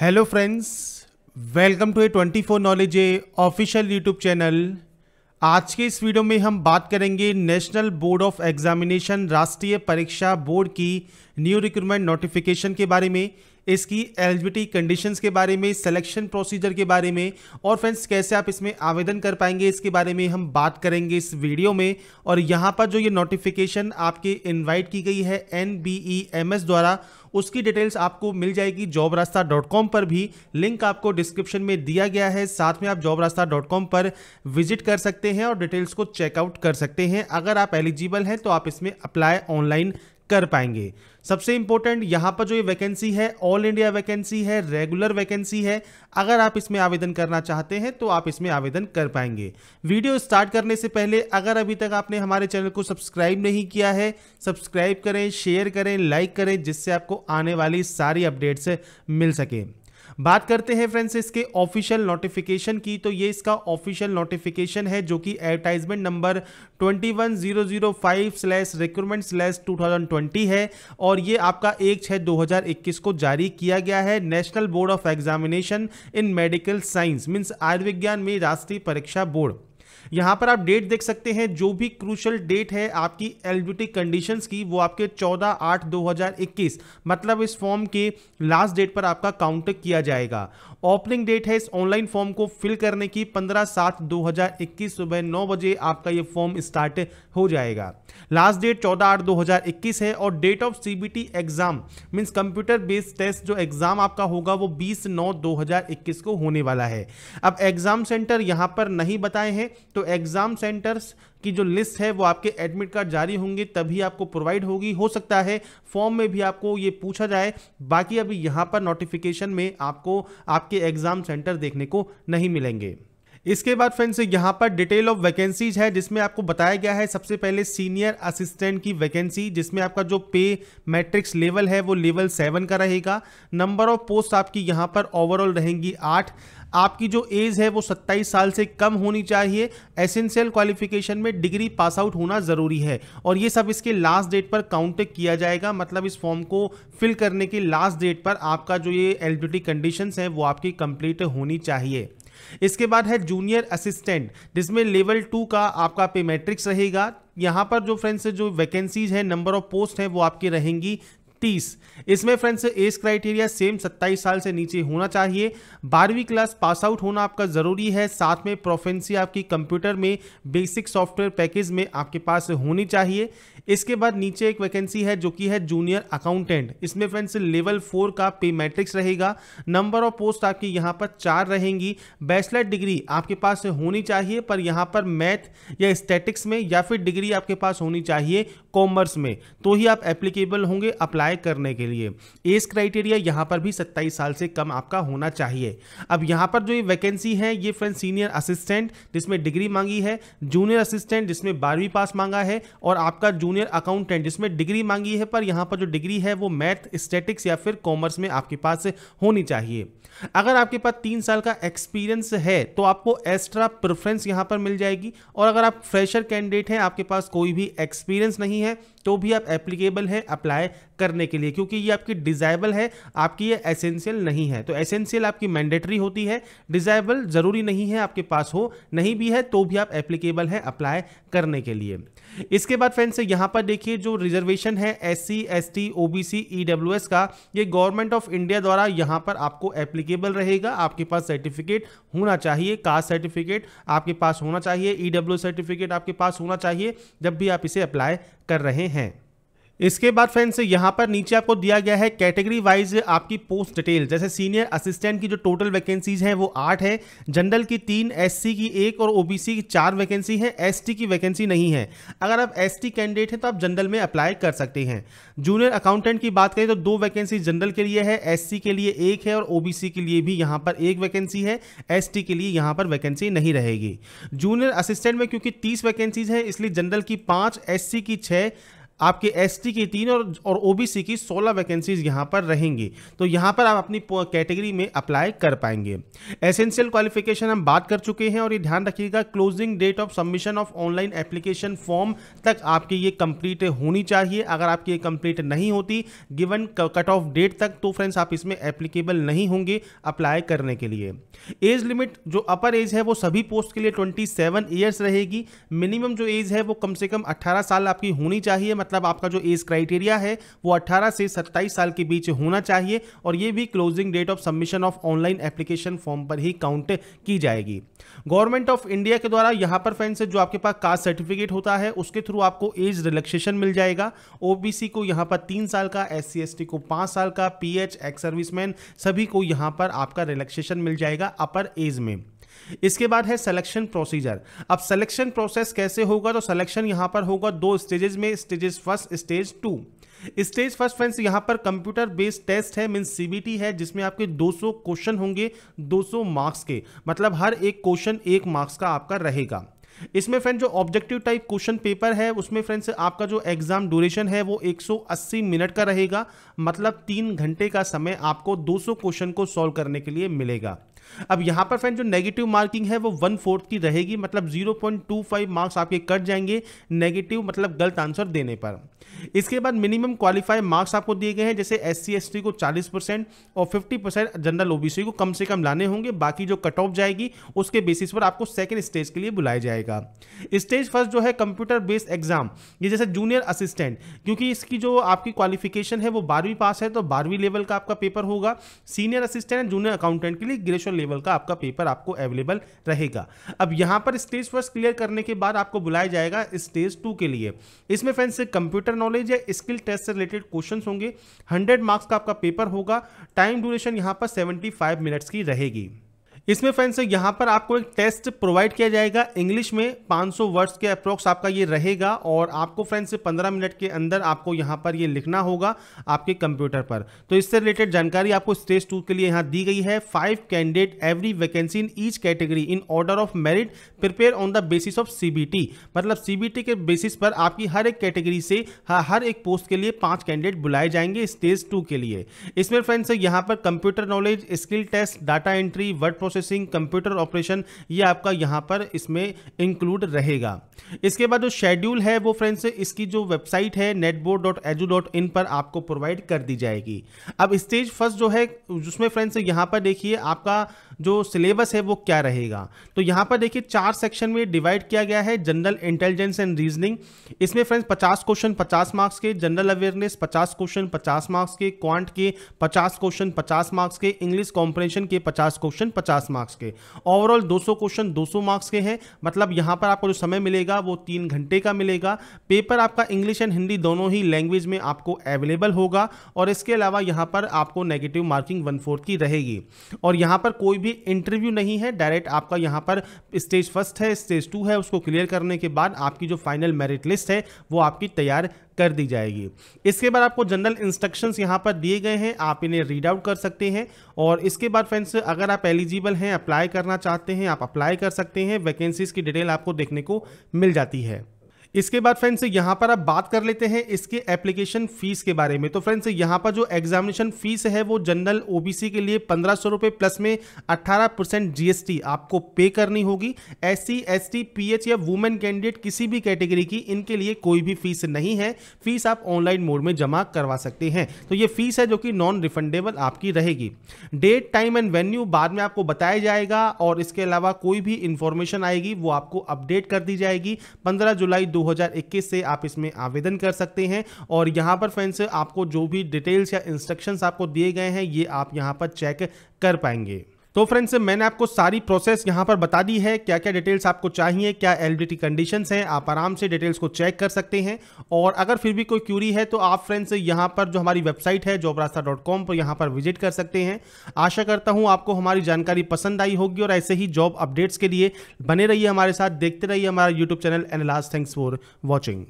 hello friends welcome to a twenty four knowledge a official YouTube channel आज के इस video में हम बात करेंगे नेशनल बोर्ड ऑफ एग्जामिनेशन राष्ट्रीय परीक्षा बोर्ड की न्यू रिक्रूटमेंट नोटिफिकेशन के बारे में इसकी एलिजिबिलिटी कंडीशंस के बारे में सिलेक्शन प्रोसीजर के बारे में और फ्रेंड्स कैसे आप इसमें आवेदन कर पाएंगे इसके बारे में हम बात करेंगे इस वीडियो में और यहाँ पर जो ये नोटिफिकेशन आपके इन्वाइट की गई है एन e द्वारा उसकी डिटेल्स आपको मिल जाएगी जॉब रास्ता डॉट कॉम पर भी लिंक आपको डिस्क्रिप्शन में दिया गया है साथ में आप जॉब रास्ता डॉट कॉम पर विजिट कर सकते हैं और डिटेल्स को चेकआउट कर सकते हैं अगर आप एलिजिबल हैं तो आप इसमें अप्लाई ऑनलाइन कर पाएंगे सबसे इंपॉर्टेंट यहाँ पर जो ये वैकेंसी है ऑल इंडिया वैकेंसी है रेगुलर वैकेंसी है अगर आप इसमें आवेदन करना चाहते हैं तो आप इसमें आवेदन कर पाएंगे वीडियो स्टार्ट करने से पहले अगर अभी तक आपने हमारे चैनल को सब्सक्राइब नहीं किया है सब्सक्राइब करें शेयर करें लाइक करें जिससे आपको आने वाली सारी अपडेट्स मिल सके बात करते हैं फ्रेंड्स इसके ऑफिशियल नोटिफिकेशन की तो ये इसका ऑफिशियल नोटिफिकेशन है जो कि advertisement number twenty slash recruitment slash 2020 है और ये आपका एक छः 2021 को जारी किया गया है national board of examination in medical science means आयुर्विज्ञान में राष्ट्रीय परीक्षा बोर्ड यहाँ पर आप डेट देख सकते हैं जो भी क्रूशल डेट है आपकी एलिजिबिलिटी कंडीशंस की वो आपके 14 आठ 2021 मतलब इस फॉर्म के लास्ट डेट पर आपका काउंट किया जाएगा ओपनिंग डेट है इस ऑनलाइन फॉर्म को फिल करने की 15 सात 2021 सुबह 9 बजे आपका ये फॉर्म स्टार्ट हो जाएगा लास्ट डेट 14 आठ 2021 है और date of CBT exam means computer based test जो एग्जाम आपका होगा वो 20 नौ 2021 को होने वाला है अब एग्जाम सेंटर यहां पर नहीं बताए हैं तो तो एग्ज़ाम सेंटर्स की जो लिस्ट है वो आपके एडमिट कार्ड जारी होंगे तभी आपको प्रोवाइड होगी हो सकता है फॉर्म में भी आपको ये पूछा जाए बाकी अभी यहाँ पर नोटिफिकेशन में आपको आपके एग्ज़ाम सेंटर देखने को नहीं मिलेंगे इसके बाद फ्रेंड्स यहाँ पर डिटेल ऑफ वैकेंसीज है जिसमें आपको बताया गया है सबसे पहले सीनियर असिस्टेंट की वैकेंसी जिसमें आपका जो पे मैट्रिक्स लेवल है वो लेवल सेवन का रहेगा नंबर ऑफ पोस्ट आपकी यहाँ पर ओवरऑल रहेंगी आठ आपकी जो एज है वो 27 साल से कम होनी चाहिए एसेंशियल क्वालिफिकेशन में डिग्री पास आउट होना ज़रूरी है और ये सब इसके लास्ट डेट पर काउंट किया जाएगा मतलब इस फॉर्म को फिल करने के लास्ट डेट पर आपका जो ये एलिजिबिलिटी कंडीशन है वो आपकी कंप्लीट होनी चाहिए इसके बाद है जूनियर असिस्टेंट जिसमें लेवल टू का आपका पे मैट्रिक्स रहेगा यहाँ पर जो फ्रेंड्स जो वैकेंसीज है नंबर ऑफ पोस्ट है वो आपकी रहेंगी तीस इसमें फ्रेंड्स एज क्राइटेरिया सेम सत्ताईस साल से नीचे होना चाहिए बारहवीं क्लास पास आउट होना आपका ज़रूरी है साथ में प्रोफेंसी आपकी कंप्यूटर में बेसिक सॉफ्टवेयर पैकेज में आपके पास होनी चाहिए इसके बाद नीचे एक वैकेंसी है जो कि है जूनियर अकाउंटेंट इसमें फ्रेंड्स लेवल फोर का पे मैट्रिक्स रहेगा नंबर ऑफ पोस्ट आपकी यहाँ पर चार रहेंगी बैचलर डिग्री आपके पास होनी चाहिए पर यहाँ पर मैथ या स्टैटिक्स में या फिर डिग्री आपके पास होनी चाहिए कॉमर्स में तो ही आप एप्लीकेबल होंगे अप्लाई करने के लिए एज क्राइटेरिया यहाँ पर भी सत्ताईस साल से कम आपका होना चाहिए अब यहाँ पर जो ये वैकेंसी है ये फ्रेंड सीनियर असिस्टेंट जिसमें डिग्री मांगी है जूनियर असिस्टेंट जिसमें बारहवीं पास मांगा है और आपका जूनियर जूनियर अकाउंटेंट जिसमें डिग्री मांगी है पर यहां पर जो डिग्री है वो मैथ स्टेटिक्स या फिर कॉमर्स में आपके पास होनी चाहिए अगर आपके पास तीन साल का एक्सपीरियंस है तो आपको एक्स्ट्रा प्रेफरेंस यहां पर मिल जाएगी और अगर आप फ्रेशर कैंडिडेट हैं आपके पास कोई भी एक्सपीरियंस नहीं है तो भी आप एप्लीकेबल है अप्लाई करने के लिए क्योंकि ये आपकी डिजायबल है आपकी ये एसेंशियल नहीं है तो एसेंशियल आपकी मैंडेटरी होती है डिजायबल ज़रूरी नहीं है आपके पास हो नहीं भी है तो भी आप एप्लीकेबल है अप्लाई करने के लिए इसके बाद फ्रेंड्स यहाँ पर देखिए जो रिजर्वेशन है S C S T O B C E W S का ये गवर्नमेंट ऑफ इंडिया द्वारा यहाँ पर आपको एप्लीकेबल रहेगा आपके पास सर्टिफिकेट होना चाहिए कास्ट सर्टिफिकेट आपके पास होना चाहिए ई डब्ल्यू सर्टिफिकेट आपके पास होना चाहिए जब भी आप इसे अप्लाई कर रहे हैं हैं इसके बाद फ्रेंड्स यहाँ पर नीचे आपको दिया गया है कैटेगरी वाइज आपकी पोस्ट डिटेल जैसे सीनियर असिस्टेंट की जो टोटल वैकेंसीज हैं वो आठ है जनरल की तीन एससी की एक और ओबीसी की चार वैकेंसी है एसटी की वैकेंसी नहीं है अगर आप एसटी कैंडिडेट हैं तो आप जनरल में अप्लाई कर सकते हैं जूनियर अकाउंटेंट की बात करें तो दो वैकेंसी जनरल के लिए है एस के लिए एक है और ओ के लिए भी यहाँ पर एक वैकेंसी है एस के लिए यहाँ पर वैकेंसी नहीं रहेगी जूनियर असिस्टेंट में क्योंकि तीस वैकेंसीज हैं इसलिए जनरल की पाँच एस की छः आपके एसटी की तीन और और ओबीसी की सोलह वैकेंसीज यहाँ पर रहेंगी तो यहाँ पर आप अपनी कैटेगरी में अप्लाई कर पाएंगे एसेंशियल क्वालिफिकेशन हम बात कर चुके हैं और ये ध्यान रखिएगा closing date of submission of online application form तक आपकी ये कंप्लीट होनी चाहिए अगर आपकी ये कंप्लीट नहीं होती गिवन कट ऑफ डेट तक तो फ्रेंड्स आप इसमें एप्लीकेबल नहीं होंगे अप्लाई करने के लिए एज लिमिट जो अपर एज है वो सभी पोस्ट के लिए ट्वेंटी सेवन ईयर्स रहेगी मिनिमम जो एज है वो कम से कम अट्ठारह साल आपकी होनी चाहिए मतलब मतलब आपका जो एज क्राइटेरिया है वो 18 से 27 साल के बीच होना चाहिए और ये भी closing date of submission of online application form पर ही काउंट की जाएगी गवर्नमेंट ऑफ इंडिया के द्वारा यहाँ पर फ्रेंड्स जो आपके पास कास्ट सर्टिफिकेट होता है उसके थ्रू आपको एज रिलैक्सेशन मिल जाएगा ओबीसी को यहाँ पर तीन साल का एस सी को पाँच साल का पी एच एक्स सर्विसमैन सभी को यहाँ पर आपका रिलैक्सेशन मिल जाएगा अपर एज में इसके बाद है सिलेक्शन प्रोसीजर अब सिलेक्शन प्रोसेस कैसे होगा तो सिलेक्शन यहां पर होगा दो स्टेजेस में stages first stage two stage first friends यहां पर कंप्यूटर बेस्ड टेस्ट है मीन सीबीटी है जिसमें आपके 200 क्वेश्चन होंगे 200 मार्क्स के मतलब हर एक क्वेश्चन एक मार्क्स का आपका रहेगा इसमें फ्रेंड जो ऑब्जेक्टिव टाइप क्वेश्चन पेपर है उसमें फ्रेंड्स आपका जो एग्जाम ड्यूरेशन है वो 180 मिनट का रहेगा मतलब तीन घंटे का समय आपको 200 क्वेश्चन को सॉल्व करने के लिए मिलेगा अब यहाँ पर फ्रेंड जो नेगेटिव मार्किंग है वो वन फोर्थ की रहेगी मतलब 0.25 मार्क्स आपके कट जाएंगे नेगेटिव मतलब गलत आंसर देने पर इसके बाद मिनिमम क्वालिफाई मार्क्स आपको दिए गए हैं जैसे एस सी को 40 परसेंट और 50 परसेंट जनरल ओबीसी को कम से कम लाने होंगे बाकी जो कट ऑफ जाएगी उसके बेसिस पर आपको सेकेंड स्टेज के लिए बुलाया जाएगा स्टेज फर्स्ट जो है कंप्यूटर बेस्ड एग्जाम ये जैसे जूनियर असिस्टेंट क्योंकि इसकी जो आपकी क्वालिफिकेशन है वो बारहवीं पास है तो बारहवीं लेवल का आपका पेपर होगा सीनियर असिस्टेंट जूनियर अकाउंटेंट के लिए ग्रेजुएशन लेवल का आपका पेपर आपको अवेलेबल रहेगा अब यहाँ पर स्टेज फर्स्ट क्लियर करने के बाद आपको बुलाया जाएगा स्टेज टू के लिए इसमें फ्रेंड्स कंप्यूटर नॉलेज या स्किल टेस्ट से रिलेटेड क्वेश्चन होंगे हंड्रेड मार्क्स का आपका पेपर होगा टाइम ड्यूरेशन यहाँ पर सेवेंटी मिनट्स की रहेगी इसमें फ्रेंड्स यहाँ पर आपको एक टेस्ट प्रोवाइड किया जाएगा इंग्लिश में 500 वर्ड्स के अप्रोक्स आपका ये रहेगा और आपको फ्रेंड्स 15 मिनट के अंदर आपको यहाँ पर ये लिखना होगा आपके कंप्यूटर पर तो इससे रिलेटेड जानकारी आपको स्टेज टू के लिए यहाँ दी गई है five candidate every vacancy in each category in order of merit prepare on the basis of C मतलब सी के बेसिस पर आपकी हर एक कैटेगरी से हाँ, हर एक पोस्ट के लिए पाँच कैंडिडेट बुलाए जाएंगे स्टेज टू के लिए इसमें फ्रेंड्स यहाँ पर computer knowledge skill test data entry word process processing computer operation ये आपका यहाँ पर इसमें इंक्लूड रहेगा इसके बाद जो शेड्यूल है वो फ्रेंड्स इसकी जो वेबसाइट है इन पर आपको प्रोवाइड कर दी जाएगी अब स्टेज फर्स्ट जो है उसमें फ्रेंड्स यहाँ पर देखिए आपका जो सिलेबस है वो क्या रहेगा तो यहाँ पर देखिए चार सेक्शन में डिवाइड किया गया है जनरल इंटेलिजेंस एंड रीजनिंग इसमें फ्रेंड्स पचास क्वेश्चन पचास मार्क्स के जनरल अवेयरनेस पचास क्वेश्चन पचास मार्क्स के क्वांट के पचास क्वेश्चन पचास मार्क्स के इंग्लिश कॉम्प्रेशन के पचास क्वेश्चन पचास मार्क्स के ओवरऑल दो सौ क्वेश्चन दो सौ मार्क्स के हैं मतलब यहाँ पर आपको जो समय मिलेगा वो तीन घंटे का मिलेगा पेपर आपका इंग्लिश एंड हिंदी दोनों ही लैंग्वेज में आपको अवेलेबल होगा और इसके अलावा यहाँ पर आपको नेगेटिव मार्किंग वन फोर्थ की रहेगी और यहाँ पर कोई भी भी इंटरव्यू नहीं है डायरेक्ट आपका यहाँ पर स्टेज फर्स्ट है स्टेज टू है उसको क्लियर करने के बाद आपकी जो फाइनल मेरिट लिस्ट है वो आपकी तैयार कर दी जाएगी इसके बाद आपको जनरल इंस्ट्रक्शंस यहाँ पर दिए गए हैं आप इन्हें रीड आउट कर सकते हैं और इसके बाद फ्रेंड्स अगर आप एलिजिबल हैं अप्लाई करना चाहते हैं आप अप्लाई कर सकते हैं वैकेंसीज की डिटेल आपको देखने को मिल जाती है इसके बाद फ्रेंड्स यहां पर आप बात कर लेते हैं इसके एप्लीकेशन फीस के बारे में तो फ्रेंड्स यहाँ पर जो एग्जामिनेशन फीस है वो जनरल ओबीसी के लिए पंद्रह सौ रुपए प्लस में अट्ठारह परसेंट जीएसटी आपको पे करनी होगी S C S T P H या वुमेन कैंडिडेट किसी भी कैटेगरी की इनके लिए कोई भी फीस नहीं है फीस आप ऑनलाइन मोड में जमा करवा सकते हैं तो ये फीस है जो कि नॉन रिफंडेबल आपकी रहेगी डेट टाइम एंड वेन्यू बाद में आपको बताया जाएगा और इसके अलावा कोई भी इंफॉर्मेशन आएगी वो आपको अपडेट कर दी जाएगी पंद्रह जुलाई दो 2021 से आप इसमें आवेदन कर सकते हैं और यहां पर फ्रेंड्स आपको जो भी डिटेल्स या इंस्ट्रक्शंस आपको दिए गए हैं ये आप यहां पर चेक कर पाएंगे तो फ्रेंड्स मैंने आपको सारी प्रोसेस यहाँ पर बता दी है क्या क्या डिटेल्स आपको चाहिए क्या टी कंडीशंस हैं आप आराम से डिटेल्स को चेक कर सकते हैं और अगर फिर भी कोई क्यूरी है तो आप फ्रेंड्स यहाँ पर जो हमारी वेबसाइट है जॉबरास्ता डॉट कॉम पर यहाँ पर विजिट कर सकते हैं आशा करता हूँ आपको हमारी जानकारी पसंद आई होगी और ऐसे ही जॉब अपडेट्स के लिए बने रहिए हमारे साथ देखते रहिए हमारा YouTube channel and last thanks for watching